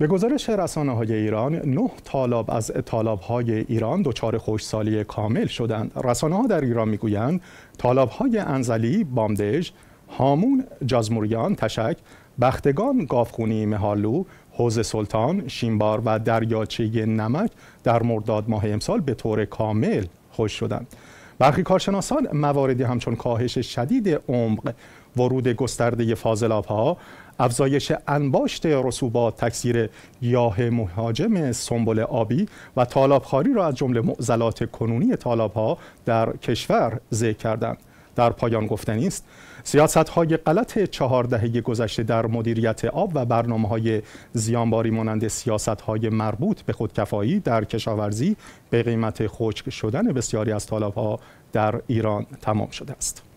به گزارش رسانه های ایران نه طالاب از طالاب های ایران دچار خوشسالی کامل شدند رسانه ها در ایران میگویند طالاب های انزلی بامدژ هامون جازموریان تشک بختگان گافخونی مهالو حوز سلطان شینبار و دریاچه نمک در مرداد ماه امسال به طور کامل خوش شدند برخی کارشناسان مواردی همچون کاهش شدید عمق ورود گسترده فاضلاب ها افزایش انباشت رسوبات تکثیر یاه مهاجم سنبل آبی و تالابخاری را از جمله معضلات کنونی ها در کشور ذکر کردند در پایان گفته نیست، سیاست های غلط چهار دهه گذشته در مدیریت آب و برنامه های زیانباری مانند سیاست های مربوط به خودکفایی در کشاورزی به قیمت خشک شدن بسیاری از طالب در ایران تمام شده است.